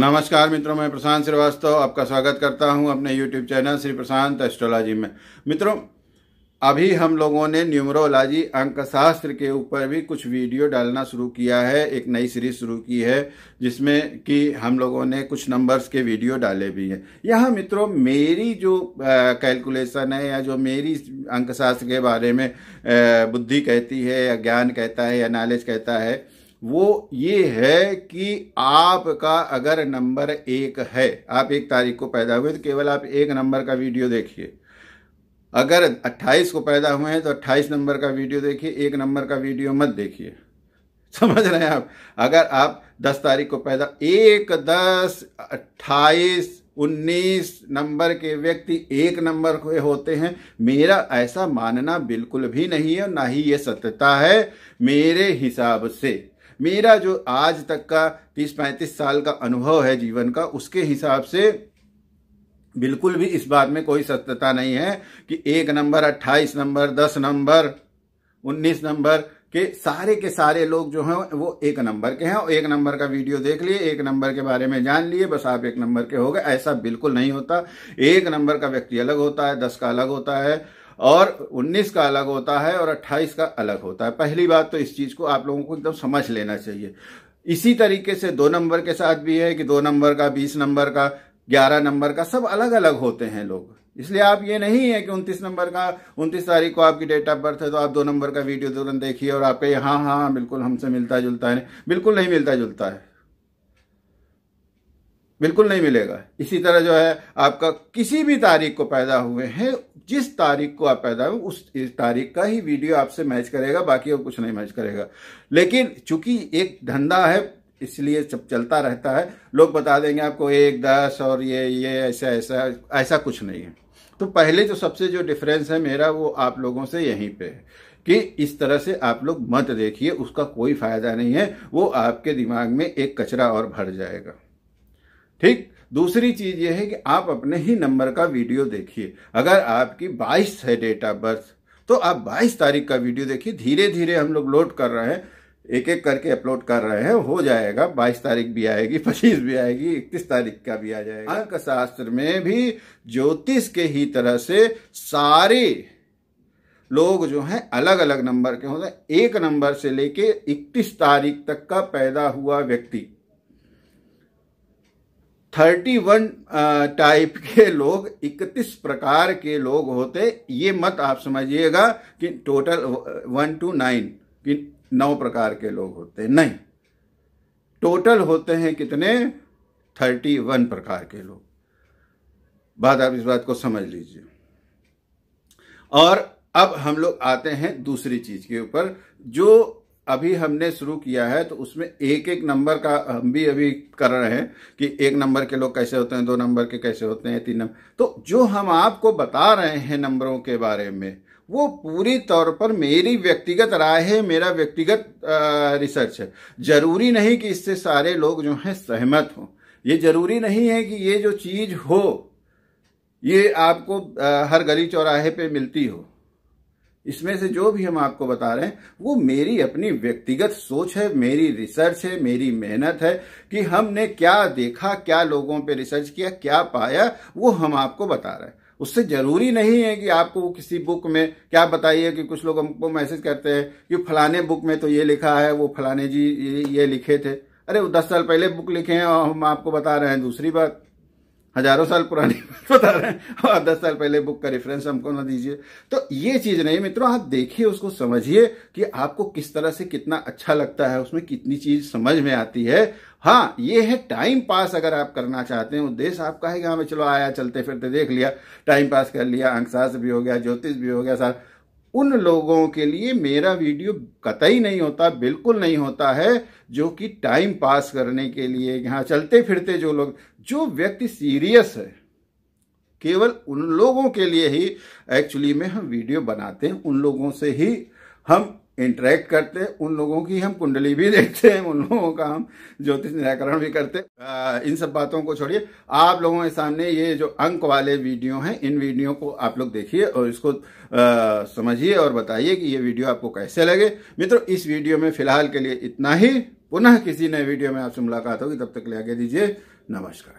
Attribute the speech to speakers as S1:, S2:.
S1: नमस्कार मित्रों मैं प्रशांत श्रीवास्तव आपका स्वागत करता हूं अपने YouTube channel Shri Prashant astrology में मित्रों अभी हम लोगों ने न्यूमरोलॉजी अंकशास्त्र के ऊपर भी कुछ वीडियो डालना शुरू किया है एक नई सीरीज शुरू की है जिसमें कि हम लोगों ने कुछ नंबर्स के वीडियो डाले भी हैं यहाँ मित्रों मेरी जो कैलकुलेशन है या जो मेरी अंकशास्त्र के बारे में बुद्धि कहती है या ज्ञान कहता है या नॉलेज कहता है वो ये है कि आपका अगर नंबर एक है आप एक तारीख को पैदा हुए तो केवल आप एक नंबर का वीडियो देखिए अगर 28 को पैदा हुए हैं तो 28 नंबर का वीडियो देखिए एक नंबर का वीडियो मत देखिए समझ रहे हैं आप अगर आप 10 तारीख को पैदा एक दस अट्ठाईस उन्नीस नंबर के व्यक्ति एक नंबर के होते हैं मेरा ऐसा मानना बिल्कुल भी नहीं है और ना ही ये सत्यता है मेरे हिसाब से मेरा जो आज तक का तीस पैंतीस साल का अनुभव है जीवन का उसके हिसाब से बिल्कुल भी इस बात में कोई सत्यता नहीं है कि एक नंबर अट्ठाईस नंबर दस नंबर उन्नीस नंबर के सारे के सारे लोग जो हैं वो एक नंबर के हैं और एक नंबर का वीडियो देख लिए एक नंबर के बारे में जान लिए बस आप एक नंबर के हो गए ऐसा बिल्कुल नहीं होता एक नंबर का व्यक्ति अलग होता है दस का अलग होता है और 19 का अलग होता है और 28 का अलग होता है पहली बात तो इस चीज को आप लोगों को एकदम समझ लेना चाहिए इसी तरीके से दो नंबर के साथ भी है कि दो नंबर का बीस नंबर का ग्यारह नंबर का सब अलग अलग होते हैं लोग इसलिए आप ये नहीं है कि उनतीस नंबर का उनतीस तारीख को आपकी डेट ऑफ बर्थ है तो आप दो नंबर का वीडियो तुरंत देखिए और आपके हाँ हाँ बिल्कुल हमसे मिलता जुलता है बिल्कुल नहीं मिलता जुलता है बिल्कुल नहीं मिलेगा इसी तरह जो है आपका किसी भी तारीख को पैदा हुए हैं जिस तारीख को आप पैदा हुए उस तारीख का ही वीडियो आपसे मैच करेगा बाकी और कुछ नहीं मैच करेगा लेकिन चूंकि एक धंधा है इसलिए सब चलता रहता है लोग बता देंगे आपको एक दस और ये ये ऐसा ऐसा ऐसा कुछ नहीं है तो पहले जो सबसे जो डिफरेंस है मेरा वो आप लोगों से यहीं पे है कि इस तरह से आप लोग मत देखिए उसका कोई फायदा नहीं है वो आपके दिमाग में एक कचरा और भर जाएगा ठीक दूसरी चीज यह है कि आप अपने ही नंबर का वीडियो देखिए अगर आपकी 22 है डेट ऑफ बर्थ तो आप 22 तारीख का वीडियो देखिए धीरे धीरे हम लोग लोड कर रहे हैं एक एक करके अपलोड कर रहे हैं हो जाएगा बाईस तारीख भी आएगी पच्चीस भी आएगी इकतीस तारीख का भी आ जाएगा अंक शास्त्र में भी ज्योतिष के ही तरह से सारे लोग जो हैं अलग अलग नंबर के होते हैं एक नंबर से लेके इकतीस तारीख तक का पैदा हुआ व्यक्ति थर्टी वन टाइप के लोग इकतीस प्रकार के लोग होते ये मत आप समझिएगा कि टोटल वन टू नाइन कि नौ प्रकार के लोग होते नहीं टोटल होते हैं कितने थर्टी वन प्रकार के लोग बात आप इस बात को समझ लीजिए और अब हम लोग आते हैं दूसरी चीज के ऊपर जो अभी हमने शुरू किया है तो उसमें एक एक नंबर का हम भी अभी कर रहे हैं कि एक नंबर के लोग कैसे होते हैं दो नंबर के कैसे होते हैं तीन नंबर तो जो हम आपको बता रहे हैं नंबरों के बारे में वो पूरी तौर पर मेरी व्यक्तिगत राय है मेरा व्यक्तिगत रिसर्च है जरूरी नहीं कि इससे सारे लोग जो हैं सहमत हों ये जरूरी नहीं है कि ये जो चीज हो ये आपको हर गली चौराहे पे मिलती हो इसमें से जो भी हम आपको बता रहे हैं वो मेरी अपनी व्यक्तिगत सोच है मेरी रिसर्च है मेरी मेहनत है कि हमने क्या देखा क्या लोगों पे रिसर्च किया क्या पाया वो हम आपको बता रहे हैं उससे जरूरी नहीं है कि आपको वो किसी बुक में क्या बताइए कि कुछ लोग हमको मैसेज करते हैं कि फलाने बुक में तो ये लिखा है वो फलाने जी ये, ये लिखे थे अरे दस साल पहले बुक लिखे हैं और हम आपको बता रहे हैं दूसरी बात हजारों साल पुरानी बता रहे हैं और दस साल पहले बुक का रेफरेंस हमको ना दीजिए तो ये चीज नहीं मित्रों आप देखिए उसको समझिए कि आपको किस तरह से कितना अच्छा लगता है उसमें कितनी चीज समझ में आती है हाँ ये है टाइम पास अगर आप करना चाहते हैं उद्देश्य आपका है हाँ, कि हमें चलो आया चलते फिरते देख लिया टाइम पास कर लिया अंकशास्त्र भी हो गया ज्योतिष भी हो गया सर उन लोगों के लिए मेरा वीडियो कतई नहीं होता बिल्कुल नहीं होता है जो कि टाइम पास करने के लिए यहाँ चलते फिरते जो लोग जो व्यक्ति सीरियस है केवल उन लोगों के लिए ही एक्चुअली में हम वीडियो बनाते हैं उन लोगों से ही हम इंटरेक्ट करते हैं उन लोगों की हम कुंडली भी देखते हैं उन लोगों का हम ज्योतिष निराकरण भी करते हैं इन सब बातों को छोड़िए आप लोगों के सामने ये जो अंक वाले वीडियो हैं इन वीडियो को आप लोग देखिए और इसको समझिए और बताइए कि ये वीडियो आपको कैसे लगे मित्रों इस वीडियो में फिलहाल के लिए इतना ही पुनः किसी नए वीडियो में आपसे मुलाकात होगी तब तक ले आगे दीजिए नमस्कार